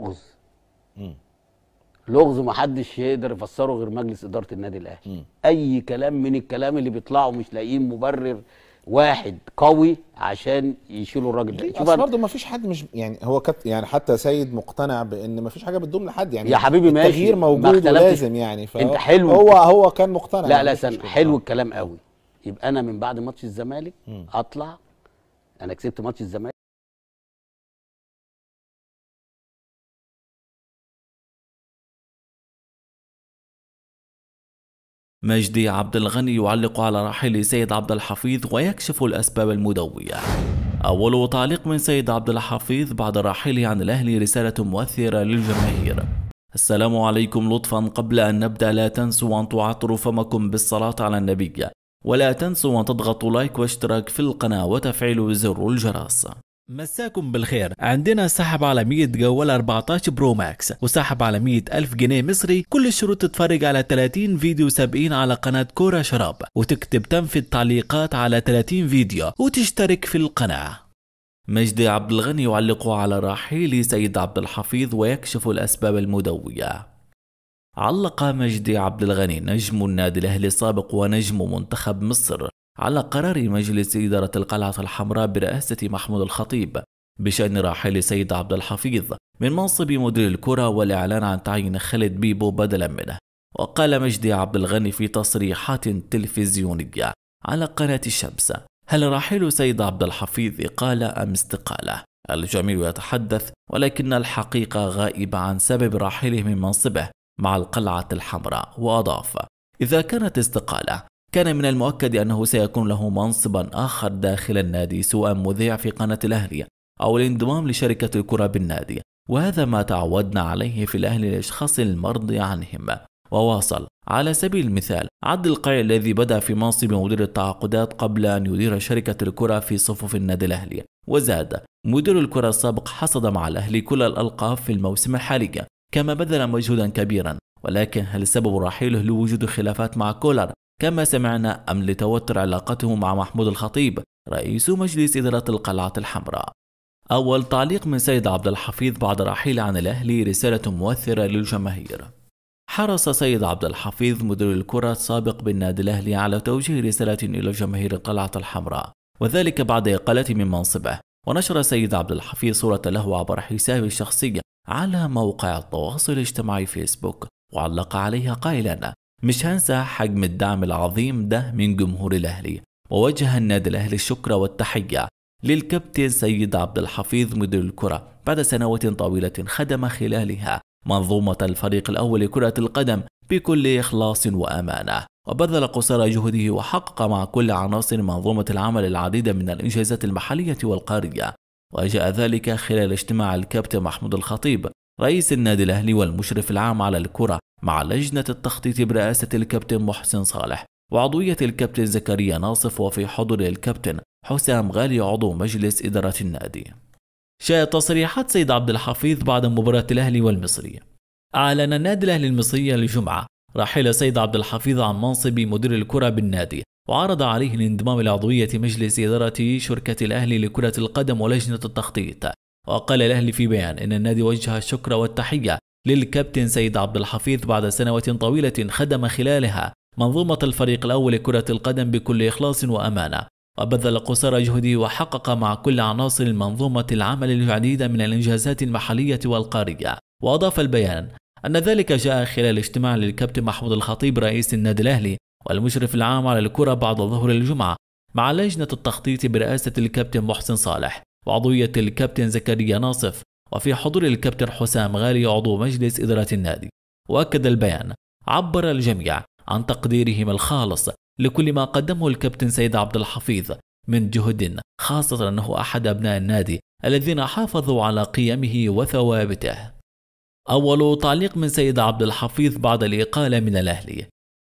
لغز لغز محدش يقدر يفسره غير مجلس اداره النادي الاهلي اي كلام من الكلام اللي بيطلعوا مش لاقيين مبرر واحد قوي عشان يشيلوا الراجل ده شوف برضه ما فيش حد مش يعني هو كت يعني حتى سيد مقتنع بان ما فيش حاجه بتضم لحد يعني يا حبيبي ماشي التغيير موجود ولازم يعني انت حلو هو هو كان مقتنع لا لا سن حلو آه. الكلام قوي يبقى انا من بعد ماتش الزمالك اطلع انا كسبت ماتش الزمالك مجدي عبد الغني يعلق على رحيل سيد عبد الحفيظ ويكشف الأسباب المدوية أول تعليق من سيد عبد الحفيظ بعد رحيله عن الأهلي رسالة مؤثرة للجماهير السلام عليكم لطفا قبل أن نبدأ لا تنسوا أن تعطروا فمكم بالصلاة على النبي ولا تنسوا أن تضغطوا لايك واشتراك في القناة وتفعيل زر الجرس مساكم بالخير عندنا سحب على 100 جوال 14 برو ماكس وسحب على 100 ألف جنيه مصري كل الشروط تتفرج على 30 فيديو سابقين على قناة كورة شراب وتكتب تم في التعليقات على 30 فيديو وتشترك في القناة مجدي عبد الغني يعلق على رحيل سيد عبد الحفيظ ويكشف الأسباب المدوية علق مجدي عبد الغني نجم النادي الأهلي السابق ونجم منتخب مصر على قرار مجلس إدارة القلعة الحمراء برئاسة محمود الخطيب بشأن راحل سيد عبد الحفيظ من منصب مدير الكرة والإعلان عن تعيين خالد بيبو بدلا منه وقال مجدي عبد الغني في تصريحات تلفزيونية على قناة الشمس هل راحل سيد عبد الحفيظ إقالة أم استقالة؟ الجميع يتحدث ولكن الحقيقة غائبة عن سبب راحله من منصبه مع القلعة الحمراء وأضاف إذا كانت استقالة كان من المؤكد أنه سيكون له منصبا آخر داخل النادي سواء مذيع في قناة الأهلي أو الانضمام لشركة الكرة بالنادي وهذا ما تعودنا عليه في الأهلي للأشخاص المرضي عنهم وواصل على سبيل المثال عبد القيع الذي بدأ في منصب مدير التعاقدات قبل أن يدير شركة الكرة في صفوف النادي الأهلي وزاد مدير الكرة السابق حصد مع الأهلي كل الألقاب في الموسم الحالي كما بذل مجهودا كبيرا ولكن هل سبب رحيله لوجود خلافات مع كولر كما سمعنا أم لتوتر علاقته مع محمود الخطيب رئيس مجلس إدارة القلعة الحمراء أول تعليق من سيد عبد الحفيظ بعد رحيل عن الأهلي رسالة مؤثرة للجماهير حرص سيد عبد الحفيظ مدير الكرة السابق بالنادي الأهلي على توجيه رسالة إلى جماهير القلعة الحمراء وذلك بعد إقالته من منصبه ونشر سيد عبد الحفيظ صورة له عبر حسابه الشخصي على موقع التواصل الاجتماعي فيسبوك وعلق عليها قائلا مش هنسى حجم الدعم العظيم ده من جمهور الأهلي ووجه النادي الأهلي الشكر والتحية للكابتن سيد عبد الحفيظ مدير الكرة بعد سنوات طويلة خدم خلالها منظومة الفريق الأول لكرة القدم بكل إخلاص وأمانة وبذل قصارى جهده وحقق مع كل عناصر منظومة العمل العديد من الإنجازات المحلية والقارية وجاء ذلك خلال اجتماع الكابتن محمود الخطيب رئيس النادي الأهلي والمشرف العام على الكرة مع لجنة التخطيط برئاسة الكابتن محسن صالح وعضوية الكابتن زكريا ناصف وفي حضور الكابتن حسام غالي عضو مجلس إدارة النادي شاءت تصريحات سيد عبد الحفيظ بعد مباراة الأهلي والمصري أعلن النادي الأهلي المصري الجمعة رحيل سيد عبد الحفيظ عن منصب مدير الكرة بالنادي وعرض عليه الانضمام لعضوية مجلس إدارة شركة الأهلي لكرة القدم ولجنة التخطيط وقال الأهلي في بيان أن النادي وجه الشكر والتحية للكابتن سيد عبد الحفيظ بعد سنوات طويلة خدم خلالها منظومة الفريق الأول لكرة القدم بكل إخلاص وأمانة وبذل قصارى جهده وحقق مع كل عناصر المنظومة العمل العديد من الإنجازات المحلية والقارية وأضاف البيان أن ذلك جاء خلال اجتماع للكابتن محمود الخطيب رئيس النادي الأهلي والمشرف العام على الكرة بعد ظهر الجمعة مع لجنة التخطيط برئاسة الكابتن محسن صالح وعضوية الكابتن زكريا ناصف وفي حضور الكابتن حسام غالي عضو مجلس إدارة النادي وأكد البيان عبر الجميع عن تقديرهم الخالص لكل ما قدمه الكابتن سيد عبد الحفيظ من جهد خاصة أنه أحد أبناء النادي الذين حافظوا على قيمه وثوابته أول تعليق من سيد عبد الحفيظ بعد الإقالة من الأهلي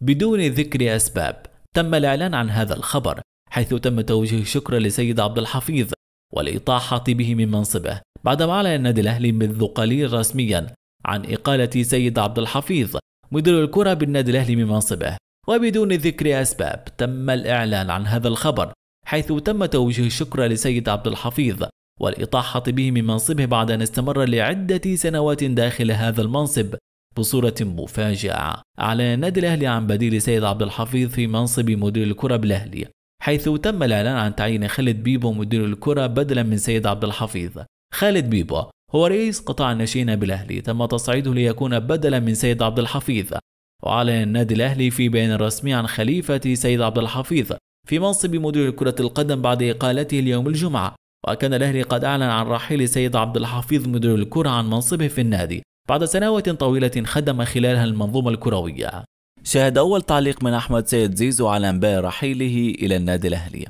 بدون ذكر أسباب تم الإعلان عن هذا الخبر حيث تم توجيه شكر لسيد عبد الحفيظ والإطاحة به من منصبه بعدما أعلن النادي الأهلي قليل رسميا عن إقالة سيد عبد الحفيظ مدير الكرة بالنادي الأهلي من منصبه وبدون ذكر أسباب تم الإعلان عن هذا الخبر حيث تم توجيه الشكر لسيد عبد الحفيظ والإطاحة به من منصبه بعد أن استمر لعدة سنوات داخل هذا المنصب بصورة مفاجئة أعلن النادي الأهلي عن بديل سيد عبد الحفيظ في منصب مدير الكرة بالأهلي حيث تم الإعلان عن تعيين خالد بيبو مدير الكرة بدلا من سيد عبد الحفيظ خالد بيبو هو رئيس قطاع الناشئين بالأهلي تم تصعيده ليكون بدلا من سيد عبد الحفيظ وأعلن النادي الأهلي في بيان رسمي عن خليفة سيد عبد الحفيظ في منصب مدير كرة القدم بعد إقالته اليوم الجمعة وكان الأهلي قد أعلن عن رحيل سيد عبد الحفيظ مدير الكرة عن منصبه في النادي بعد سنوات طويلة خدم خلالها المنظومة الكروية شاهد أول تعليق من أحمد سيد زيزو على انباء رحيله إلى النادي الأهلي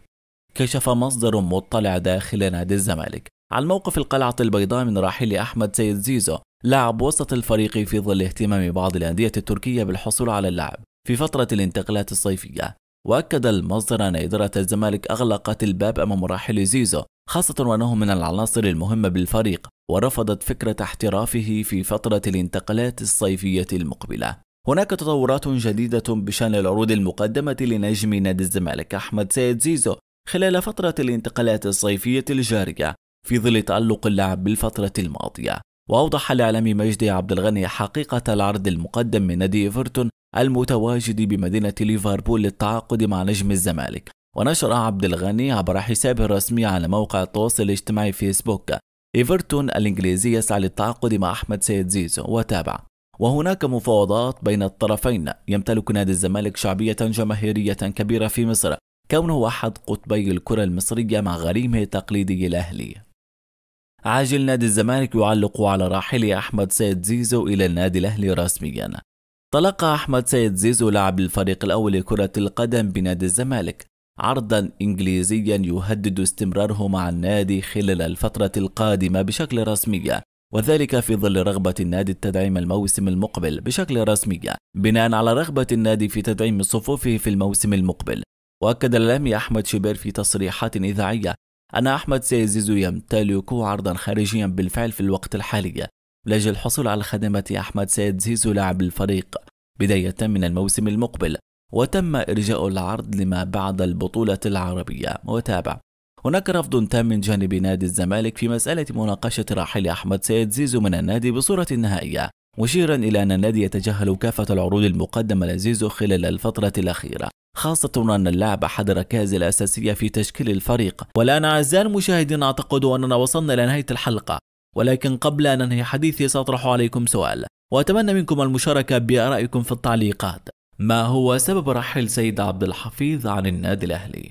كشف مصدر مطلع داخل نادي الزمالك عن موقف القلعة البيضاء من رحيل أحمد سيد زيزو لاعب وسط الفريق في ظل اهتمام بعض الأندية التركية بالحصول على اللاعب في فترة الانتقالات الصيفية وأكد المصدر أن إدارة الزمالك أغلقت الباب أمام راحل زيزو خاصة وأنه من العناصر المهمة بالفريق ورفضت فكرة احترافه في فترة الانتقالات الصيفية المقبلة هناك تطورات جديدة بشأن العروض المقدمة لنجم نادي الزمالك أحمد سيد زيزو خلال فترة الانتقالات الصيفية الجارية في ظل تألق اللاعب بالفترة الماضية وأوضح الإعلامي مجدي عبد الغني حقيقة العرض المقدم من نادي إيفرتون المتواجد بمدينة ليفربول للتعاقد مع نجم الزمالك ونشر عبد الغني عبر حسابه الرسمي على موقع التواصل الاجتماعي فيسبوك إيفرتون الإنجليزي يسعى للتعاقد مع أحمد سيد زيزو وتابع وهناك مفاوضات بين الطرفين يمتلك نادي الزمالك شعبية جماهيرية كبيرة في مصر كونه أحد قطبي الكرة المصرية مع غريمه التقليدي الأهلي عاجل نادي الزمالك يعلق على راحل أحمد سيد زيزو إلى النادي الأهلي رسميا تلقى أحمد سيد زيزو لاعب الفريق الأول لكرة القدم بنادي الزمالك عرضا إنجليزيا يهدد استمراره مع النادي خلال الفترة القادمة بشكل رسمي وذلك في ظل رغبة النادي التدعيم الموسم المقبل بشكل رسمي بناء على رغبة النادي في تدعيم صفوفه في الموسم المقبل وأكد الإعلامي أحمد شبير في تصريحات إذاعية أن أحمد سيزيزو يمتلك عرضا خارجيا بالفعل في الوقت الحالي لأجل الحصول على خدمة أحمد سيد زيزو لاعب الفريق بداية من الموسم المقبل وتم إرجاء العرض لما بعد البطولة العربية وتابع هناك رفض تام من جانب نادي الزمالك في مسألة مناقشة راحل أحمد سيد زيزو من النادي بصورة نهائية مشيرا إلى أن النادي يتجاهل كافة العروض المقدمة لزيزو خلال الفترة الأخيرة خاصة أن اللعب أحد الركائز الأساسية في تشكيل الفريق والآن أعزائي المشاهدين أعتقد أننا وصلنا إلى نهاية الحلقة ولكن قبل أن أنهي حديثي سأطرح عليكم سؤال وأتمنى منكم المشاركة بآرائكم في التعليقات ما هو سبب رحيل سيد عبد الحفيظ عن النادي الأهلي؟